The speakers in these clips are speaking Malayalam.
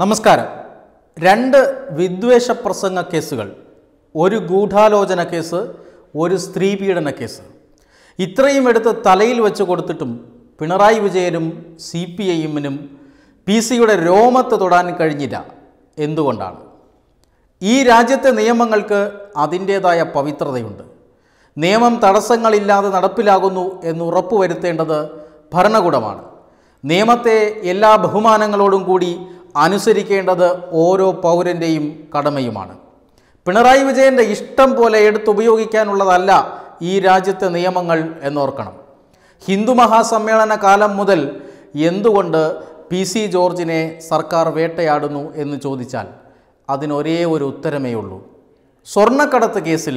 നമസ്കാരം രണ്ട് വിദ്വേഷ പ്രസംഗ കേസുകൾ ഒരു ഗൂഢാലോചന കേസ് ഒരു സ്ത്രീ പീഡന കേസ് ഇത്രയും എടുത്ത് തലയിൽ വെച്ച് കൊടുത്തിട്ടും പിണറായി വിജയനും സി പി ഐഎമ്മിനും പി സിയുടെ രോമത്ത് തൊടാൻ കഴിഞ്ഞില്ല എന്തുകൊണ്ടാണ് ഈ രാജ്യത്തെ നിയമങ്ങൾക്ക് അതിൻ്റേതായ പവിത്രതയുണ്ട് നിയമം തടസ്സങ്ങളില്ലാതെ നടപ്പിലാകുന്നു എന്ന് ഉറപ്പുവരുത്തേണ്ടത് ഭരണകൂടമാണ് നിയമത്തെ എല്ലാ ബഹുമാനങ്ങളോടും കൂടി അനുസരിക്കേണ്ടത് ഓരോ പൗരൻ്റെയും കടമയുമാണ് പിണറായി വിജയൻ്റെ ഇഷ്ടം പോലെ എടുത്തുപയോഗിക്കാനുള്ളതല്ല ഈ രാജ്യത്തെ നിയമങ്ങൾ എന്നോർക്കണം ഹിന്ദു മഹാസമ്മേളന കാലം മുതൽ എന്തുകൊണ്ട് പി സി ജോർജിനെ സർക്കാർ വേട്ടയാടുന്നു എന്ന് ചോദിച്ചാൽ അതിനൊരേ ഒരു ഉത്തരമേ ഉള്ളൂ സ്വർണ്ണക്കടത്ത് കേസിൽ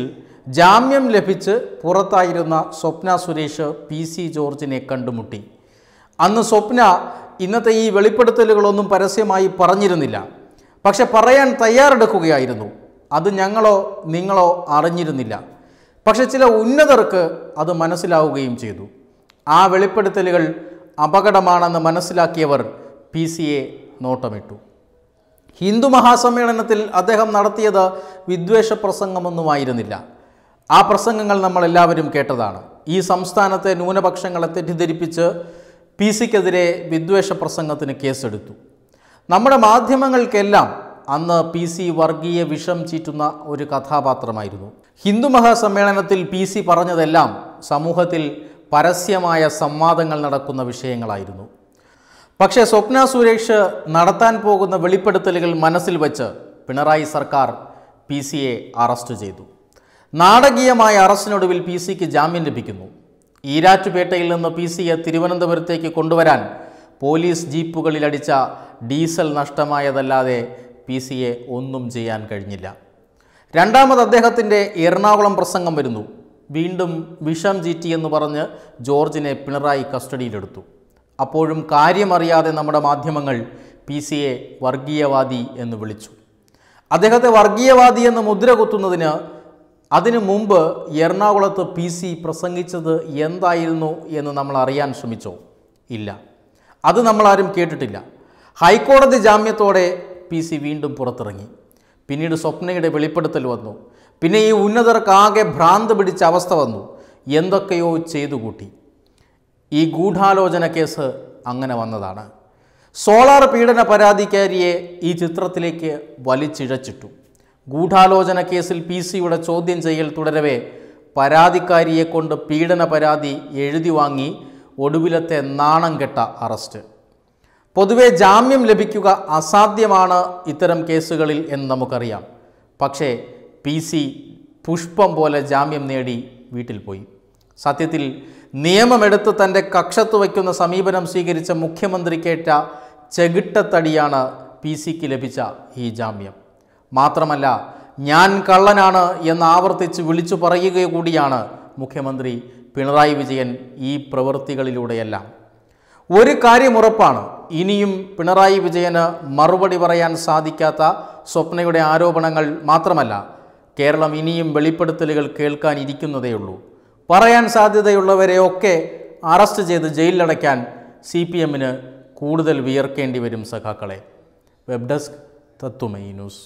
ജാമ്യം ലഭിച്ച് പുറത്തായിരുന്ന സ്വപ്ന സുരേഷ് പി സി ജോർജിനെ കണ്ടുമുട്ടി അന്ന് സ്വപ്ന ഇന്നത്തെ ഈ വെളിപ്പെടുത്തലുകളൊന്നും പരസ്യമായി പറഞ്ഞിരുന്നില്ല പക്ഷെ പറയാൻ തയ്യാറെടുക്കുകയായിരുന്നു അത് ഞങ്ങളോ നിങ്ങളോ അറിഞ്ഞിരുന്നില്ല പക്ഷെ ചില ഉന്നതർക്ക് അത് മനസ്സിലാവുകയും ചെയ്തു ആ വെളിപ്പെടുത്തലുകൾ അപകടമാണെന്ന് മനസ്സിലാക്കിയവർ പി സിയെ നോട്ടമിട്ടു ഹിന്ദു മഹാസമ്മേളനത്തിൽ അദ്ദേഹം നടത്തിയത് വിദ്വേഷ പ്രസംഗമൊന്നുമായിരുന്നില്ല ആ പ്രസംഗങ്ങൾ നമ്മളെല്ലാവരും കേട്ടതാണ് ഈ സംസ്ഥാനത്തെ ന്യൂനപക്ഷങ്ങളെ തെറ്റിദ്ധരിപ്പിച്ച് പി സിക്കെതിരെ വിദ്വേഷ പ്രസംഗത്തിന് കേസെടുത്തു നമ്മുടെ മാധ്യമങ്ങൾക്കെല്ലാം അന്ന് പി സി വർഗീയ വിഷം ചീറ്റുന്ന ഒരു കഥാപാത്രമായിരുന്നു ഹിന്ദു മഹാസമ്മേളനത്തിൽ പി സി പറഞ്ഞതെല്ലാം സമൂഹത്തിൽ പരസ്യമായ സംവാദങ്ങൾ നടക്കുന്ന വിഷയങ്ങളായിരുന്നു പക്ഷേ സ്വപ്ന സുരേഷ് നടത്താൻ പോകുന്ന വെളിപ്പെടുത്തലുകൾ മനസ്സിൽ വച്ച് പിണറായി സർക്കാർ പി സിയെ അറസ്റ്റ് ചെയ്തു നാടകീയമായ അറസ്റ്റിനൊടുവിൽ പി സിക്ക് ജാമ്യം ലഭിക്കുന്നു ഈരാറ്റുപേട്ടയിൽ നിന്ന് പി സിയെ തിരുവനന്തപുരത്തേക്ക് കൊണ്ടുവരാൻ പോലീസ് ജീപ്പുകളിലടിച്ച ഡീസൽ നഷ്ടമായതല്ലാതെ പി സിയെ ഒന്നും ചെയ്യാൻ കഴിഞ്ഞില്ല രണ്ടാമത് അദ്ദേഹത്തിൻ്റെ എറണാകുളം പ്രസംഗം വരുന്നു വീണ്ടും വിഷം ജീറ്റി എന്ന് പറഞ്ഞ് ജോർജിനെ പിണറായി കസ്റ്റഡിയിലെടുത്തു അപ്പോഴും കാര്യമറിയാതെ നമ്മുടെ മാധ്യമങ്ങൾ പി സിയെ വർഗീയവാദി എന്ന് വിളിച്ചു അദ്ദേഹത്തെ വർഗീയവാദി എന്ന് മുദ്ര കുത്തുന്നതിന് അതിനു മുമ്പ് എറണാകുളത്ത് പി സി പ്രസംഗിച്ചത് എന്തായിരുന്നു എന്ന് നമ്മൾ അറിയാൻ ശ്രമിച്ചോ ഇല്ല അത് നമ്മളാരും കേട്ടിട്ടില്ല ഹൈക്കോടതി ജാമ്യത്തോടെ പി സി വീണ്ടും പുറത്തിറങ്ങി പിന്നീട് സ്വപ്നയുടെ വെളിപ്പെടുത്തൽ വന്നു പിന്നെ ഈ ഉന്നതർക്കാകെ ഭ്രാന്ത് പിടിച്ച അവസ്ഥ വന്നു എന്തൊക്കെയോ ചെയ്തു കൂട്ടി ഈ ഗൂഢാലോചന കേസ് അങ്ങനെ വന്നതാണ് സോളാർ പീഡന പരാതിക്കാരിയെ ഈ ചിത്രത്തിലേക്ക് വലിച്ചിഴച്ചിട്ടു ഗൂഢാലോചന കേസിൽ പി സിയുടെ ചോദ്യം ചെയ്യൽ തുടരവേ പരാതിക്കാരിയെ കൊണ്ട് പീഡന പരാതി എഴുതി വാങ്ങി ഒടുവിലത്തെ നാണം കെട്ട അറസ്റ്റ് പൊതുവെ ജാമ്യം ലഭിക്കുക അസാധ്യമാണ് ഇത്തരം കേസുകളിൽ എന്ന് നമുക്കറിയാം പക്ഷേ പി സി പുഷ്പം പോലെ ജാമ്യം നേടി വീട്ടിൽ പോയി സത്യത്തിൽ നിയമമെടുത്ത് തൻ്റെ കക്ഷത്ത് വയ്ക്കുന്ന സമീപനം സ്വീകരിച്ച മുഖ്യമന്ത്രിക്കേറ്റ ചെകിട്ടത്തടിയാണ് പി സിക്ക് ലഭിച്ച ഈ ജാമ്യം മാത്രമല്ല ഞാൻ കള്ളനാണ് എന്ന് ആവർത്തിച്ച് വിളിച്ചു പറയുക കൂടിയാണ് മുഖ്യമന്ത്രി പിണറായി വിജയൻ ഈ പ്രവൃത്തികളിലൂടെയെല്ലാം ഒരു കാര്യം ഉറപ്പാണ് ഇനിയും പിണറായി വിജയന് മറുപടി പറയാൻ സാധിക്കാത്ത സ്വപ്നയുടെ ആരോപണങ്ങൾ മാത്രമല്ല കേരളം ഇനിയും വെളിപ്പെടുത്തലുകൾ കേൾക്കാനിരിക്കുന്നതേയുള്ളൂ പറയാൻ സാധ്യതയുള്ളവരെയൊക്കെ അറസ്റ്റ് ചെയ്ത് ജയിലിലടയ്ക്കാൻ സി പി എമ്മിന് കൂടുതൽ വിയർക്കേണ്ടി വരും സഖാക്കളെ വെബ് ഡെസ്ക് തത്വമൈ ന്യൂസ്